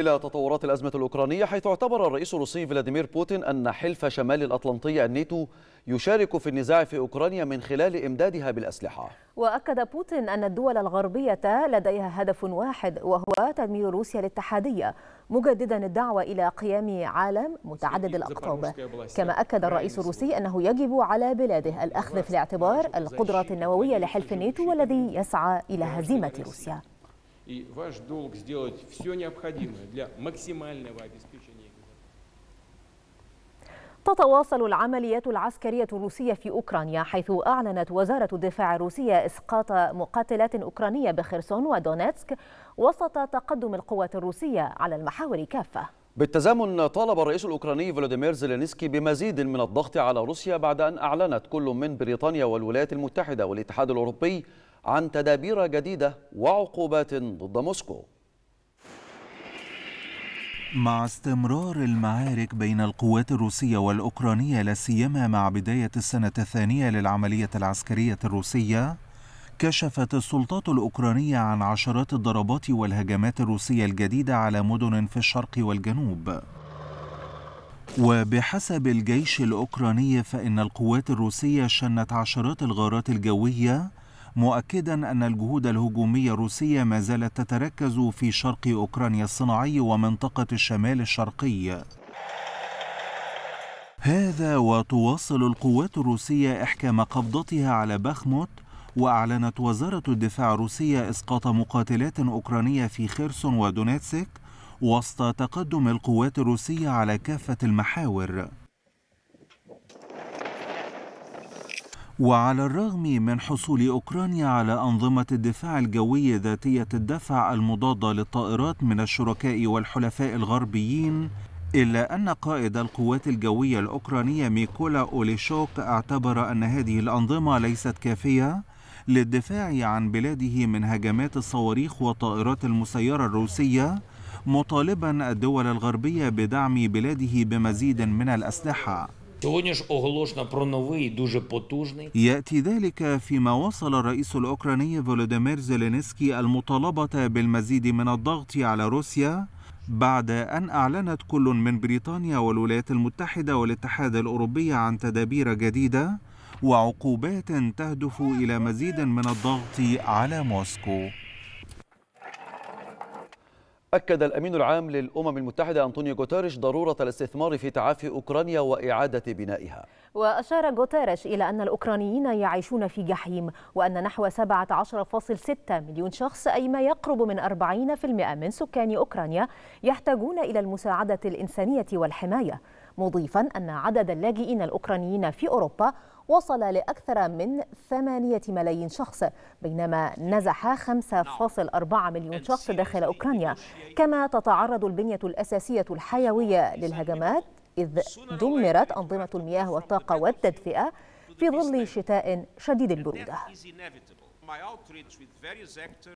إلى تطورات الأزمة الأوكرانية حيث اعتبر الرئيس الروسي فلاديمير بوتين أن حلف شمال الأطلنطي الناتو يشارك في النزاع في أوكرانيا من خلال إمدادها بالأسلحة وأكد بوتين أن الدول الغربية لديها هدف واحد وهو تدمير روسيا الاتحادية مجددا الدعوة إلى قيام عالم متعدد الأقطاب كما أكد الرئيس الروسي أنه يجب على بلاده الأخذ في الاعتبار القدرة النووية لحلف الناتو والذي يسعى إلى هزيمة روسيا И ваш долг сделать все необходимое для максимального обеспечения تتواصل العمليات العسكرية الروسية في أوكرانيا حيث أعلنت وزارة الدفاع الروسية إسقاط مقاتلات أوكرانية بخرسون ودونيتسك وسط تقدم القوات الروسية على المحاور كافة بالتزامن طالب الرئيس الأوكراني فلاديمير زيلينسكي بمزيد من الضغط على روسيا بعد أن أعلنت كل من بريطانيا والولايات المتحدة والاتحاد الأوروبي عن تدابير جديدة وعقوبات ضد موسكو مع استمرار المعارك بين القوات الروسية والأوكرانية لا سيما مع بداية السنة الثانية للعملية العسكرية الروسية كشفت السلطات الأوكرانية عن عشرات الضربات والهجمات الروسية الجديدة على مدن في الشرق والجنوب وبحسب الجيش الأوكراني فإن القوات الروسية شنت عشرات الغارات الجوية مؤكدا أن الجهود الهجومية الروسية ما زالت تتركز في شرق أوكرانيا الصناعي ومنطقة الشمال الشرقي هذا وتواصل القوات الروسية إحكام قبضتها على بخموت وأعلنت وزارة الدفاع الروسية إسقاط مقاتلات أوكرانية في خيرسون ودونيتسك وسط تقدم القوات الروسية على كافة المحاور وعلى الرغم من حصول أوكرانيا على أنظمة الدفاع الجوي ذاتية الدفع المضادة للطائرات من الشركاء والحلفاء الغربيين إلا أن قائد القوات الجوية الأوكرانية ميكولا أوليشوك اعتبر أن هذه الأنظمة ليست كافية للدفاع عن بلاده من هجمات الصواريخ والطائرات المسيرة الروسية مطالبا الدول الغربية بدعم بلاده بمزيد من الأسلحة يأتي ذلك فيما وصل الرئيس الأوكراني فولوديمير زيلينسكي المطالبة بالمزيد من الضغط على روسيا بعد أن أعلنت كل من بريطانيا والولايات المتحدة والاتحاد الأوروبي عن تدابير جديدة وعقوبات تهدف إلى مزيد من الضغط على موسكو أكد الأمين العام للأمم المتحدة أنطونيو غوتاريش ضرورة الاستثمار في تعافي أوكرانيا وإعادة بنائها وأشار غوتاريش إلى أن الأوكرانيين يعيشون في جحيم وأن نحو 17.6 مليون شخص أي ما يقرب من 40% من سكان أوكرانيا يحتاجون إلى المساعدة الإنسانية والحماية مضيفا أن عدد اللاجئين الأوكرانيين في أوروبا وصل لأكثر من 8 ملايين شخص بينما نزح 5.4 مليون شخص داخل أوكرانيا كما تتعرض البنية الأساسية الحيوية للهجمات إذ دمرت أنظمة المياه والطاقة والتدفئة في ظل شتاء شديد البرودة